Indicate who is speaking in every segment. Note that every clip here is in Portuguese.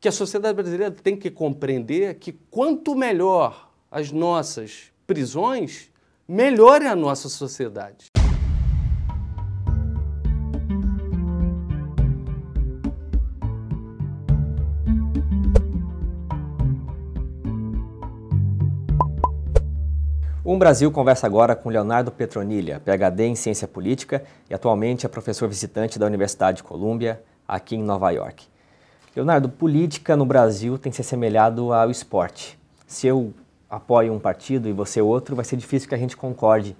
Speaker 1: que a sociedade brasileira tem que compreender que quanto melhor as nossas prisões, melhor é a nossa sociedade.
Speaker 2: Um Brasil conversa agora com Leonardo Petronilha, PhD em Ciência Política e atualmente é professor visitante da Universidade de Colômbia, aqui em Nova York. Leonardo, política no Brasil tem que ser ao esporte. Se eu apoio um partido e você outro, vai ser difícil que a gente concorde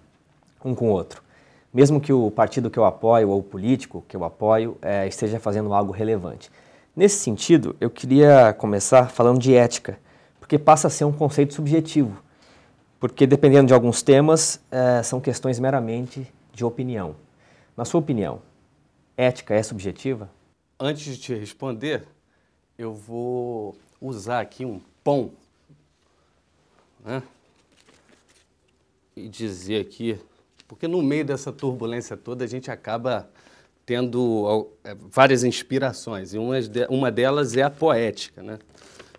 Speaker 2: um com o outro. Mesmo que o partido que eu apoio ou o político que eu apoio é, esteja fazendo algo relevante. Nesse sentido, eu queria começar falando de ética, porque passa a ser um conceito subjetivo, porque dependendo de alguns temas, é, são questões meramente de opinião. Na sua opinião, ética é subjetiva?
Speaker 1: Antes de te responder, eu vou usar aqui um pão, né? E dizer aqui, porque no meio dessa turbulência toda a gente acaba tendo é, várias inspirações, e uma delas é a poética, né?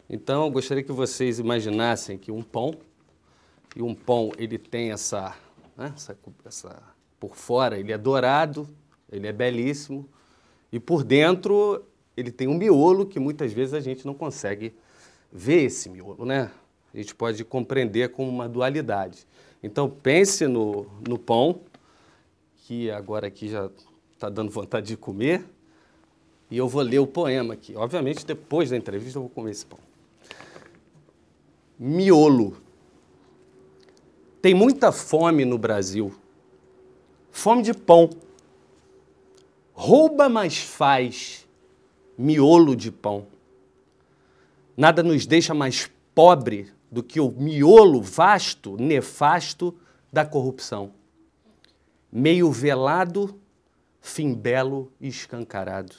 Speaker 1: Então, eu gostaria que vocês imaginassem que um pão, e um pão ele tem essa, né? essa, essa por fora ele é dourado, ele é belíssimo, e por dentro ele tem um miolo que muitas vezes a gente não consegue ver esse miolo, né? A gente pode compreender como uma dualidade. Então pense no, no pão, que agora aqui já está dando vontade de comer, e eu vou ler o poema aqui. Obviamente, depois da entrevista, eu vou comer esse pão. Miolo. Tem muita fome no Brasil. Fome de pão. Rouba, mas faz miolo de pão. Nada nos deixa mais pobre do que o miolo vasto, nefasto da corrupção. Meio velado, fim belo e escancarado.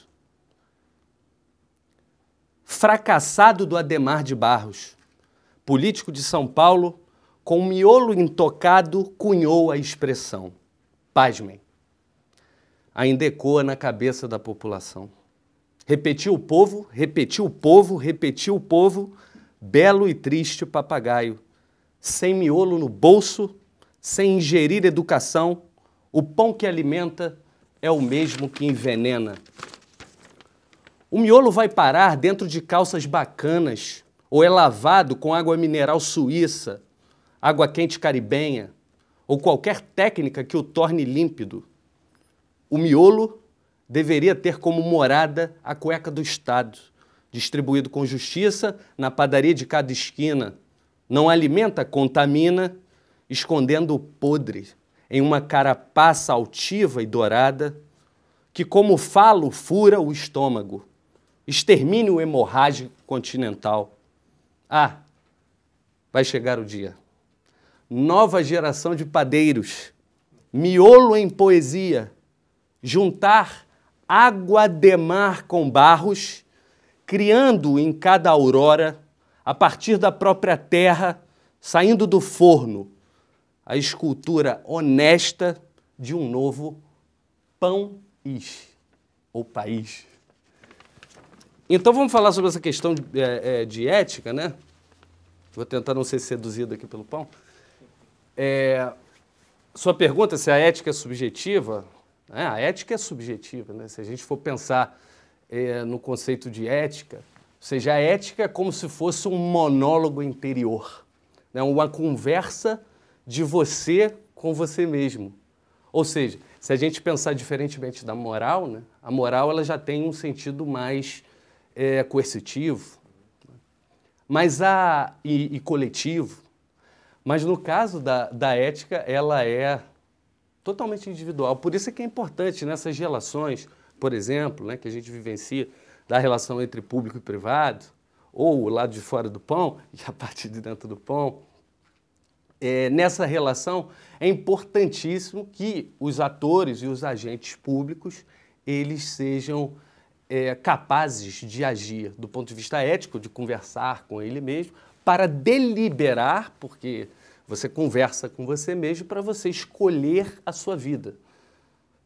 Speaker 1: Fracassado do Ademar de Barros, político de São Paulo, com o miolo intocado, cunhou a expressão. Pasmem. Ainda ecoa na cabeça da população. Repetiu o povo, repetiu o povo, repetiu o povo, belo e triste papagaio. Sem miolo no bolso, sem ingerir educação, o pão que alimenta é o mesmo que envenena. O miolo vai parar dentro de calças bacanas, ou é lavado com água mineral suíça, água quente caribenha, ou qualquer técnica que o torne límpido. O miolo deveria ter como morada a cueca do Estado, distribuído com justiça na padaria de cada esquina. Não alimenta, contamina, escondendo o podre em uma carapaça altiva e dourada, que, como falo, fura o estômago. extermine o hemorrágico continental. Ah, vai chegar o dia. Nova geração de padeiros, miolo em poesia, juntar água de mar com barros, criando em cada aurora, a partir da própria terra, saindo do forno, a escultura honesta de um novo pão is, ou país. Então vamos falar sobre essa questão de, é, é de ética, né? Vou tentar não ser seduzido aqui pelo pão. É, sua pergunta se a ética é subjetiva, é, a ética é subjetiva, né? se a gente for pensar é, no conceito de ética, ou seja, a ética é como se fosse um monólogo interior, né? uma conversa de você com você mesmo. Ou seja, se a gente pensar diferentemente da moral, né? a moral ela já tem um sentido mais é, coercitivo né? mas a, e, e coletivo, mas no caso da, da ética, ela é totalmente individual. Por isso é que é importante nessas relações, por exemplo, né, que a gente vivencia da relação entre público e privado, ou o lado de fora do pão e a parte de dentro do pão, é, nessa relação é importantíssimo que os atores e os agentes públicos eles sejam é, capazes de agir do ponto de vista ético, de conversar com ele mesmo, para deliberar, porque você conversa com você mesmo para você escolher a sua vida.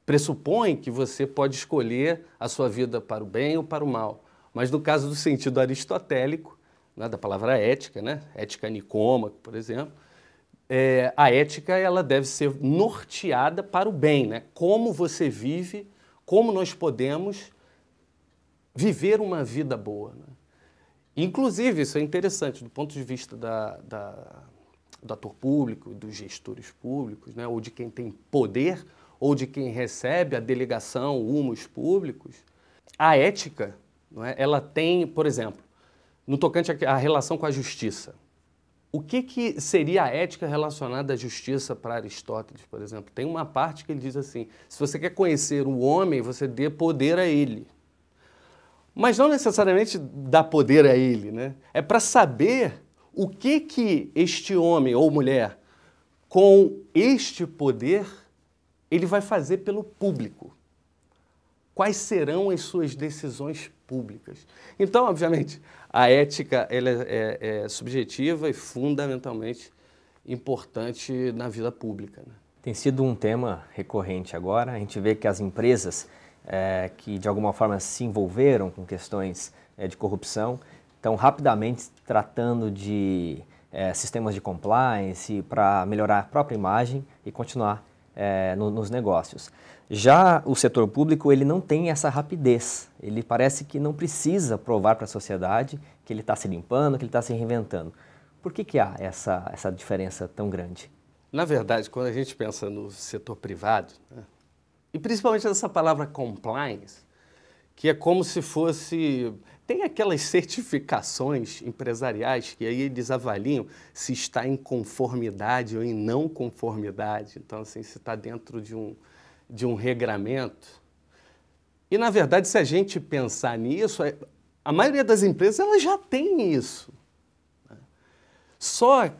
Speaker 1: Pressupõe que você pode escolher a sua vida para o bem ou para o mal. Mas no caso do sentido aristotélico, né, da palavra ética, né, ética nicômaco, por exemplo, é, a ética ela deve ser norteada para o bem, né? Como você vive, como nós podemos viver uma vida boa. Né? Inclusive, isso é interessante do ponto de vista da, da do ator público, dos gestores públicos, né, ou de quem tem poder, ou de quem recebe a delegação, humus públicos, a ética, não é, ela tem, por exemplo, no tocante à relação com a justiça. O que, que seria a ética relacionada à justiça para Aristóteles, por exemplo? Tem uma parte que ele diz assim: se você quer conhecer o homem, você dê poder a ele. Mas não necessariamente dá poder a ele, né? É para saber o que que este homem ou mulher com este poder ele vai fazer pelo público? Quais serão as suas decisões públicas? Então, obviamente, a ética ela é, é, é subjetiva e fundamentalmente
Speaker 2: importante na vida pública. Né? Tem sido um tema recorrente agora. A gente vê que as empresas é, que de alguma forma se envolveram com questões é, de corrupção então, rapidamente tratando de é, sistemas de compliance para melhorar a própria imagem e continuar é, no, nos negócios. Já o setor público ele não tem essa rapidez. Ele parece que não precisa provar para a sociedade que ele está se limpando, que ele está se reinventando. Por que, que há essa, essa diferença tão grande?
Speaker 1: Na verdade, quando a gente pensa no setor privado, né, e principalmente nessa palavra compliance, que é como se fosse tem aquelas certificações empresariais que aí eles avaliam se está em conformidade ou em não conformidade. Então, assim, se está dentro de um, de um regramento. E, na verdade, se a gente pensar nisso, é, a maioria das empresas elas já tem isso. Né? Só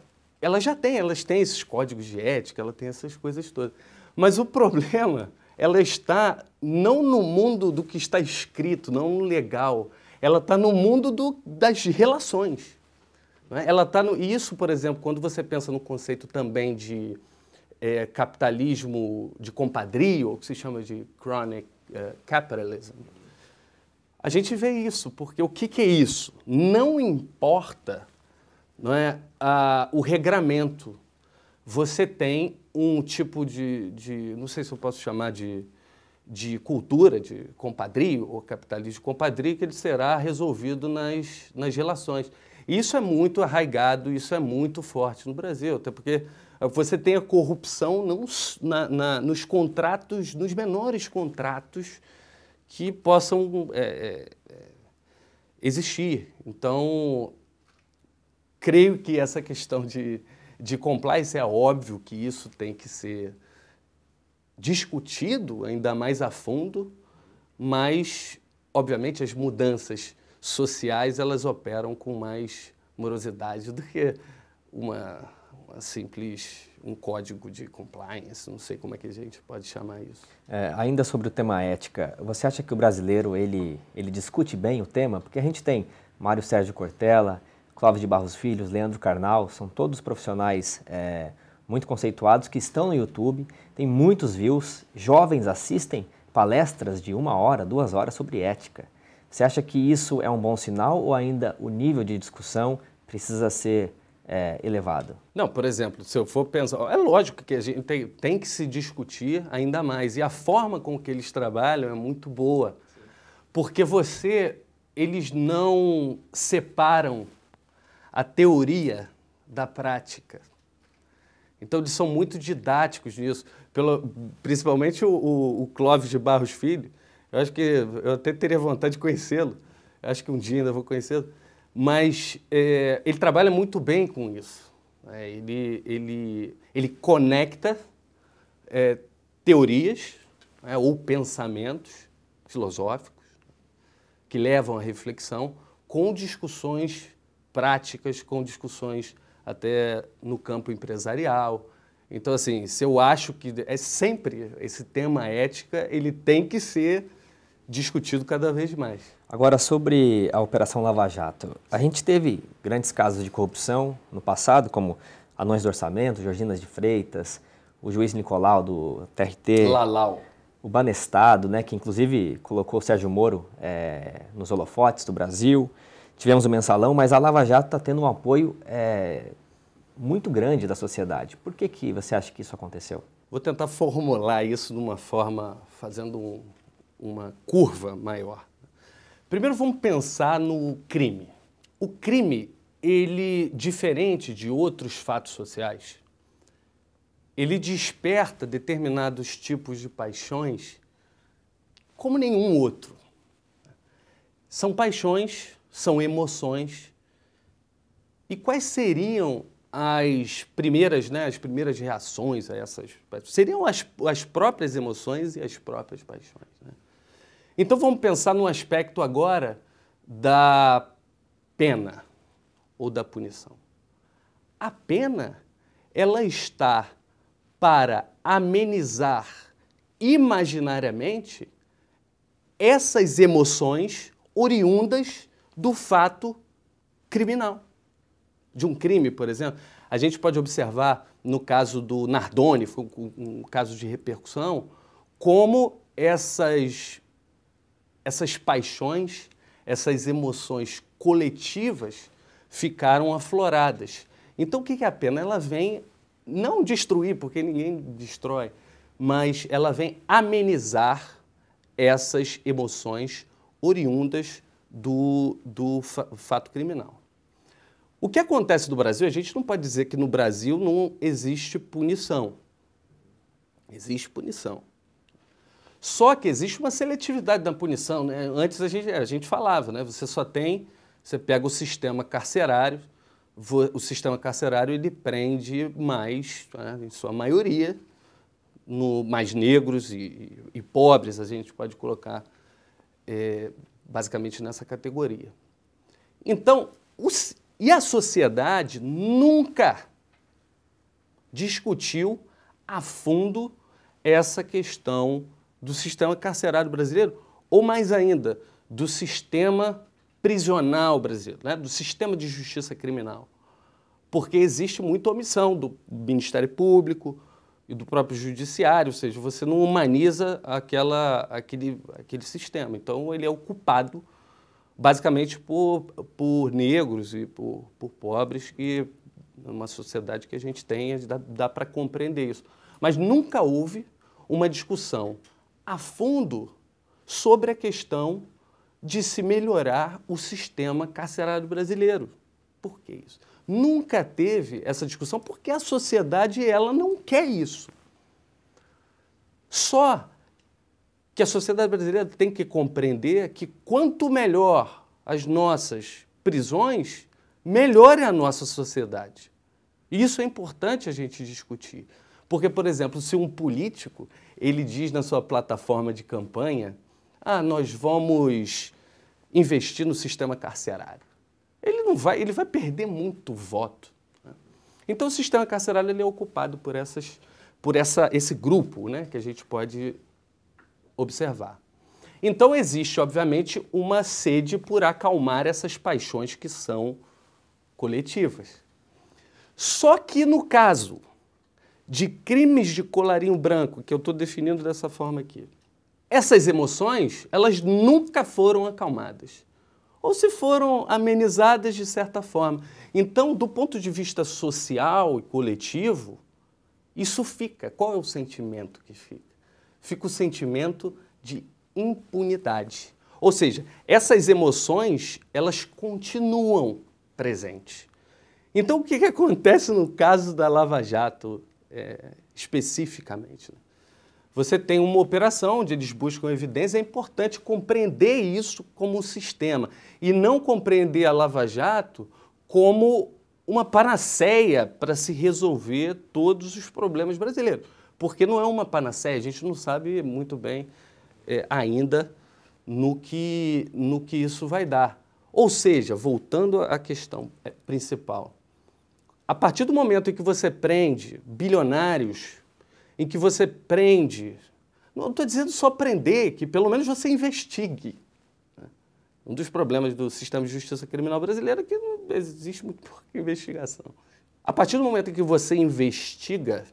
Speaker 1: elas já têm, elas têm esses códigos de ética, elas têm essas coisas todas. Mas o problema, ela está não no mundo do que está escrito, não no legal ela está no mundo do, das relações. Né? Ela está no isso, por exemplo, quando você pensa no conceito também de é, capitalismo de compadrio, ou que se chama de chronic é, capitalism, a gente vê isso, porque o que, que é isso? Não importa não é, a, o regramento. Você tem um tipo de, de, não sei se eu posso chamar de de cultura, de compadrio, ou capitalismo de compadrio, que ele será resolvido nas, nas relações. Isso é muito arraigado, isso é muito forte no Brasil, até porque você tem a corrupção nos, na, na, nos contratos, nos menores contratos que possam é, é, é, existir. Então, creio que essa questão de, de compliance é óbvio que isso tem que ser discutido ainda mais a fundo, mas, obviamente, as mudanças sociais elas operam com mais morosidade do que uma, uma simples um código de compliance, não sei como é que a gente pode chamar isso.
Speaker 2: É, ainda sobre o tema ética, você acha que o brasileiro ele, ele discute bem o tema? Porque a gente tem Mário Sérgio Cortella, Cláudio de Barros Filhos, Leandro Carnal, são todos profissionais é, muito conceituados que estão no YouTube, tem muitos views, jovens assistem palestras de uma hora, duas horas sobre ética. Você acha que isso é um bom sinal ou ainda o nível de discussão precisa ser é, elevado? Não, por exemplo, se eu
Speaker 1: for pensar, é lógico que a gente tem, tem que se discutir ainda mais e a forma com que eles trabalham é muito boa, porque você, eles não separam a teoria da prática. Então, eles são muito didáticos nisso, pelo, principalmente o, o, o Clóvis de Barros Filho. Eu acho que eu até teria vontade de conhecê-lo, acho que um dia ainda vou conhecê-lo. Mas é, ele trabalha muito bem com isso. É, ele, ele, ele conecta é, teorias né, ou pensamentos filosóficos que levam à reflexão com discussões práticas, com discussões até no campo empresarial. Então, assim, se eu acho que é sempre esse tema ética, ele tem que ser discutido cada vez mais.
Speaker 2: Agora, sobre a Operação Lava Jato. A gente teve grandes casos de corrupção no passado, como anões do orçamento, Georginas de Freitas, o juiz Nicolau do TRT. Lalau. O Banestado, né, que inclusive colocou o Sérgio Moro é, nos holofotes do Brasil tivemos o mensalão, mas a Lava Jato está tendo um apoio é, muito grande da sociedade. Por que, que você acha que isso aconteceu?
Speaker 1: Vou tentar formular isso de uma forma, fazendo um, uma curva maior. Primeiro vamos pensar no crime. O crime, ele, diferente de outros fatos sociais, ele desperta determinados tipos de paixões como nenhum outro. São paixões são emoções. E quais seriam as primeiras, né, as primeiras reações a essas seriam as, as próprias emoções e as próprias paixões. Né? Então vamos pensar no aspecto agora da pena ou da punição. A pena ela está para amenizar imaginariamente essas emoções oriundas do fato criminal. De um crime, por exemplo. A gente pode observar no caso do Nardoni, foi um caso de repercussão, como essas, essas paixões, essas emoções coletivas ficaram afloradas. Então, o que é a pena? Ela vem não destruir, porque ninguém destrói, mas ela vem amenizar essas emoções oriundas do, do fa fato criminal. O que acontece no Brasil, a gente não pode dizer que no Brasil não existe punição. Existe punição. Só que existe uma seletividade da punição. Né? Antes a gente, a gente falava, né? você só tem, você pega o sistema carcerário, o sistema carcerário ele prende mais, né? em sua maioria, no, mais negros e, e, e pobres, a gente pode colocar é, basicamente nessa categoria. Então, os, e a sociedade nunca discutiu a fundo essa questão do sistema carcerário brasileiro, ou mais ainda, do sistema prisional brasileiro, né? do sistema de justiça criminal. Porque existe muita omissão do Ministério Público, e do próprio judiciário, ou seja, você não humaniza aquela, aquele, aquele sistema. Então, ele é ocupado basicamente por, por negros e por, por pobres, que numa sociedade que a gente tem, dá, dá para compreender isso. Mas nunca houve uma discussão a fundo sobre a questão de se melhorar o sistema carcerário brasileiro. Por que isso? nunca teve essa discussão porque a sociedade ela não quer isso. Só que a sociedade brasileira tem que compreender que quanto melhor as nossas prisões, melhor é a nossa sociedade. E isso é importante a gente discutir. Porque, por exemplo, se um político ele diz na sua plataforma de campanha, ah, nós vamos investir no sistema carcerário não vai, ele vai perder muito voto. Né? Então o sistema carcerário ele é ocupado por, essas, por essa, esse grupo né, que a gente pode observar. Então existe, obviamente, uma sede por acalmar essas paixões que são coletivas. Só que no caso de crimes de colarinho branco, que eu estou definindo dessa forma aqui, essas emoções, elas nunca foram acalmadas ou se foram amenizadas de certa forma. Então, do ponto de vista social e coletivo, isso fica. Qual é o sentimento que fica? Fica o sentimento de impunidade. Ou seja, essas emoções, elas continuam presentes. Então, o que, que acontece no caso da Lava Jato, é, especificamente? Né? você tem uma operação onde eles buscam evidência. É importante compreender isso como um sistema e não compreender a Lava Jato como uma panaceia para se resolver todos os problemas brasileiros. Porque não é uma panaceia, a gente não sabe muito bem é, ainda no que, no que isso vai dar. Ou seja, voltando à questão é, principal, a partir do momento em que você prende bilionários em que você prende. Não estou dizendo só prender, que pelo menos você investigue. Né? Um dos problemas do sistema de justiça criminal brasileiro é que não existe muito pouca investigação. A partir do momento em que você investiga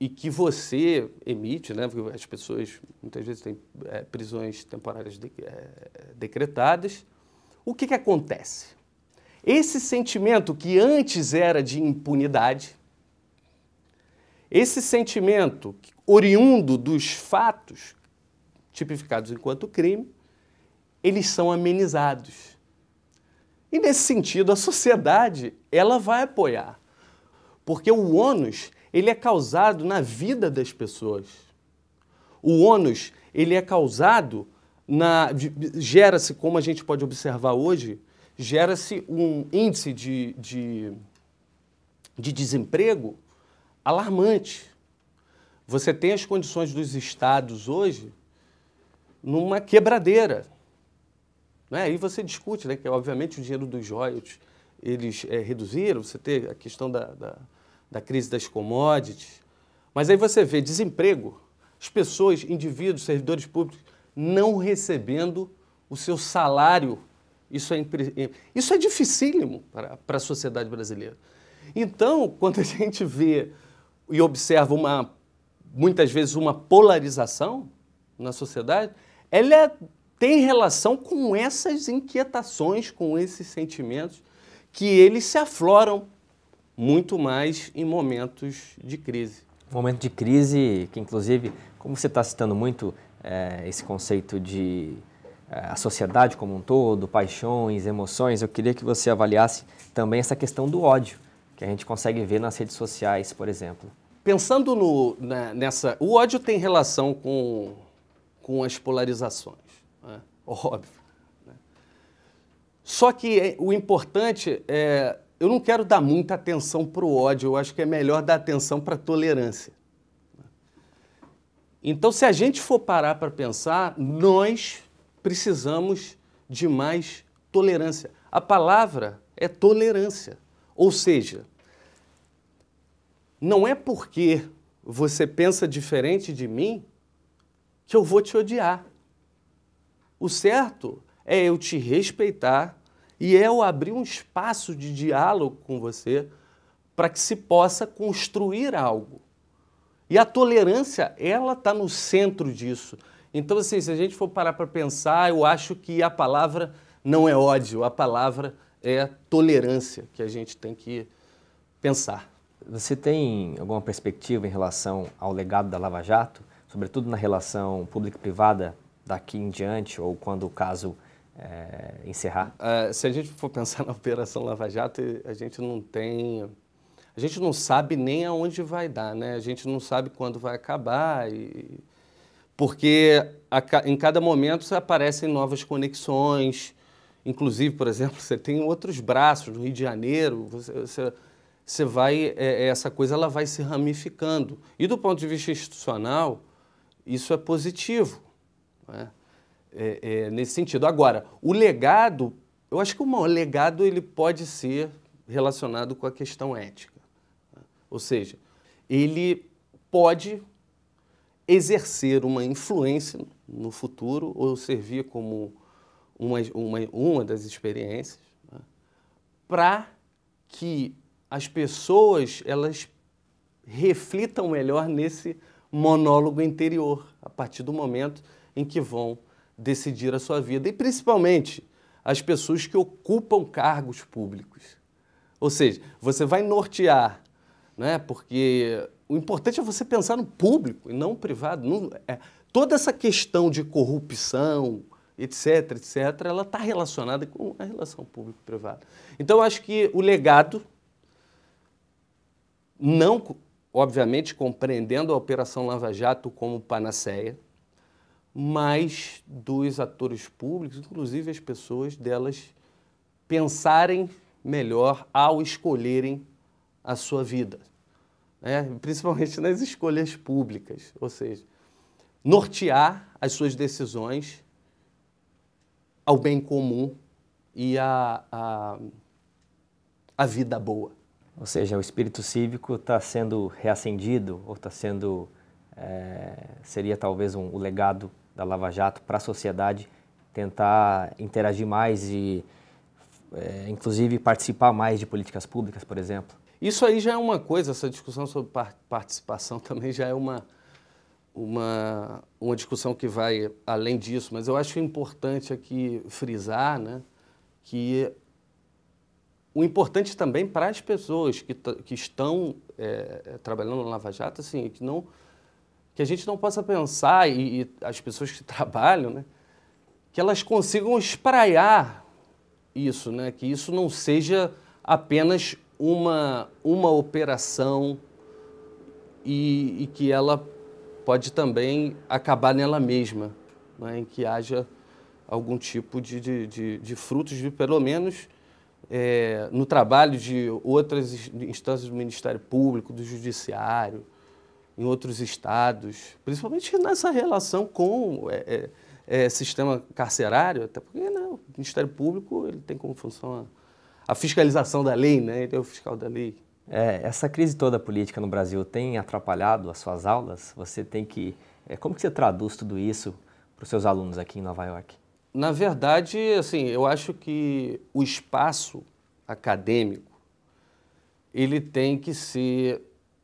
Speaker 1: e que você emite, né, porque as pessoas muitas vezes têm é, prisões temporárias de, é, decretadas, o que, que acontece? Esse sentimento que antes era de impunidade, esse sentimento oriundo dos fatos tipificados enquanto crime, eles são amenizados. E nesse sentido, a sociedade, ela vai apoiar. Porque o ônus, ele é causado na vida das pessoas. O ônus, ele é causado na gera-se, como a gente pode observar hoje, gera-se um índice de, de, de desemprego alarmante. Você tem as condições dos estados hoje numa quebradeira. Né? E você discute, né, que obviamente o dinheiro dos royalties eles é, reduziram, você tem a questão da, da, da crise das commodities, mas aí você vê desemprego, as pessoas, indivíduos, servidores públicos não recebendo o seu salário. Isso é, eh, isso é dificílimo para, para a sociedade brasileira. Então, quando a gente vê e observa uma, muitas vezes uma polarização na sociedade, ela é, tem relação com essas inquietações, com esses sentimentos que eles se afloram muito mais em momentos de crise.
Speaker 2: Momento de crise que, inclusive, como você está citando muito é, esse conceito de é, a sociedade como um todo, paixões, emoções, eu queria que você avaliasse também essa questão do ódio que a gente consegue ver nas redes sociais, por exemplo.
Speaker 1: Pensando no, na, né, nessa. O ódio tem relação com, com as polarizações, né? óbvio. Né? Só que é, o importante é. Eu não quero dar muita atenção para o ódio, eu acho que é melhor dar atenção para a tolerância. Né? Então, se a gente for parar para pensar, nós precisamos de mais tolerância. A palavra é tolerância. Ou seja, não é porque você pensa diferente de mim que eu vou te odiar. O certo é eu te respeitar e é eu abrir um espaço de diálogo com você para que se possa construir algo. E a tolerância, ela está no centro disso. Então, assim, se a gente for parar para pensar, eu acho que a palavra não é ódio, a palavra é a tolerância que a gente tem que
Speaker 2: pensar. Você tem alguma perspectiva em relação ao legado da Lava Jato, sobretudo na relação público-privada daqui em diante ou quando o caso eh, é, encerrar? Uh, se
Speaker 1: a gente for pensar na Operação Lava Jato, a gente não tem. A gente não sabe nem aonde vai dar, né? A gente não sabe quando vai acabar. E... Porque a, em cada momento aparecem novas conexões, Inclusive, por exemplo, você tem outros braços no Rio de Janeiro, você, você, você vai, é, é, essa coisa ela vai se ramificando. E do ponto de vista institucional, isso é positivo. Né? É, é, nesse sentido. Agora, o legado, eu acho que o legado ele pode ser relacionado com a questão ética. Né? Ou seja, ele pode exercer uma influência no futuro ou servir como uma, uma, uma das experiências, né? para que as pessoas elas reflitam melhor nesse monólogo interior, a partir do momento em que vão decidir a sua vida, e principalmente as pessoas que ocupam cargos públicos. Ou seja, você vai nortear, né? porque o importante é você pensar no público e não no privado. Não, é, toda essa questão de corrupção, etc., etc., ela está relacionada com a relação público-privada. Então, acho que o legado, não, obviamente, compreendendo a Operação Lava Jato como panaceia, mas dos atores públicos, inclusive as pessoas delas, pensarem melhor ao escolherem a sua vida, né? principalmente nas escolhas públicas, ou seja, nortear as suas decisões ao bem comum e à a,
Speaker 2: a, vida boa. Ou seja, o espírito cívico está sendo reacendido, ou está sendo. É, seria talvez um, o legado da Lava Jato para a sociedade tentar interagir mais e, é, inclusive, participar mais de políticas públicas, por exemplo? Isso aí já é uma coisa, essa
Speaker 1: discussão sobre participação também já é uma, uma, uma discussão que vai além disso, mas eu acho importante aqui frisar né, que o importante também para as pessoas que, que estão é, é, trabalhando no Lava Jato, assim, que, não, que a gente não possa pensar, e, e as pessoas que trabalham, né, que elas consigam espraiar isso, né, que isso não seja apenas uma, uma operação e, e que ela pode também acabar nela mesma, né, em que haja algum tipo de, de, de, de frutos, de pelo menos é, no trabalho de outras instâncias do Ministério Público, do Judiciário, em outros estados, principalmente nessa relação com é, é, é, sistema carcerário, até porque né, o Ministério Público ele tem como
Speaker 2: função a, a fiscalização da lei, né, ele é o fiscal da lei. É, essa crise toda política no Brasil tem atrapalhado as suas aulas? Você tem que... É, como que você traduz tudo isso para os seus alunos aqui em Nova York?
Speaker 1: Na verdade, assim, eu acho que o espaço acadêmico, ele tem que ser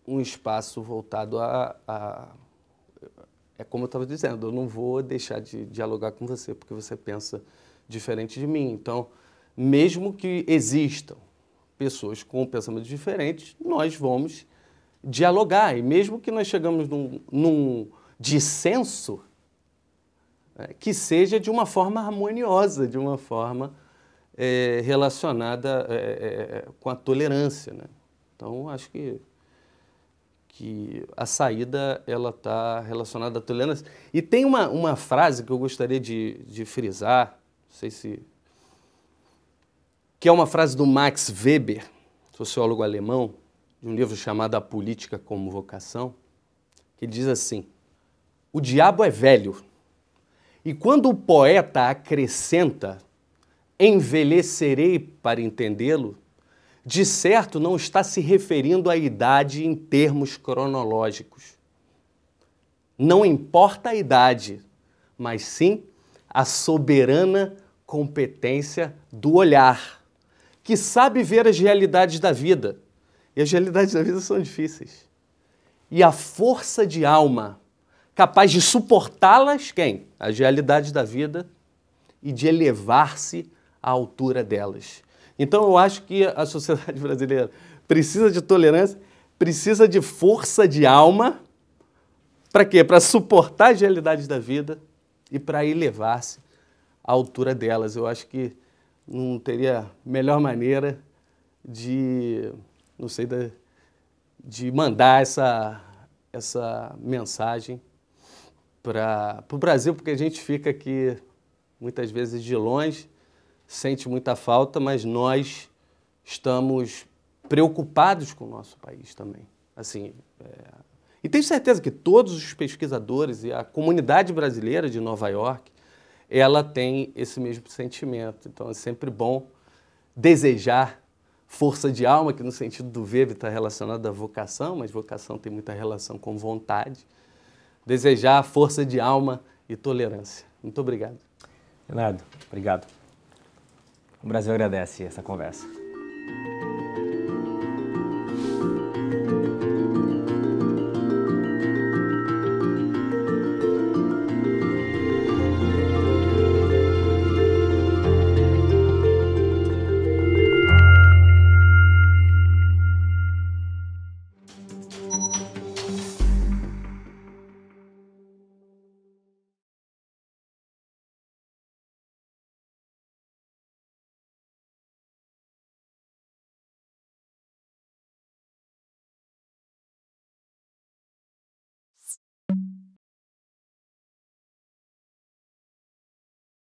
Speaker 1: um espaço voltado a, a é como eu estava dizendo, eu não vou deixar de dialogar com você porque você pensa diferente de mim. Então, mesmo que existam pessoas com pensamentos diferentes, nós vamos dialogar. E mesmo que nós chegamos num, num dissenso, é, que seja de uma forma harmoniosa, de uma forma é, relacionada é, é, é com a tolerância. Né? Então, acho que, que a saída ela está relacionada à tolerância. E tem uma, uma frase que eu gostaria de, de frisar, não sei se que é uma frase do Max Weber, sociólogo alemão, de um livro chamado A Política como Vocação, que diz assim: O diabo é velho, e quando o poeta acrescenta envelhecerei para entendê-lo, de certo não está se referindo à idade em termos cronológicos. Não importa a idade, mas sim a soberana competência do olhar que sabe ver as realidades da vida. E as realidades da vida são difíceis. E a força de alma capaz de suportá-las, quem? As realidades da vida e de elevar-se à altura delas. Então eu acho que a sociedade brasileira precisa de tolerância, precisa de força de alma para quê? Para suportar as realidades da vida e para elevar-se à altura delas. Eu acho que não teria melhor maneira de, não sei, de, de mandar essa, essa mensagem para o Brasil, porque a gente fica aqui muitas vezes de longe, sente muita falta, mas nós estamos preocupados com o nosso país também. Assim, é... E tenho certeza que todos os pesquisadores e a comunidade brasileira de Nova York ela tem esse mesmo sentimento. Então é sempre bom desejar força de alma, que no sentido do verbo está relacionado à vocação, mas vocação tem muita relação com vontade. Desejar força de alma e tolerância. Muito obrigado.
Speaker 2: Renato, obrigado. O Brasil agradece essa conversa.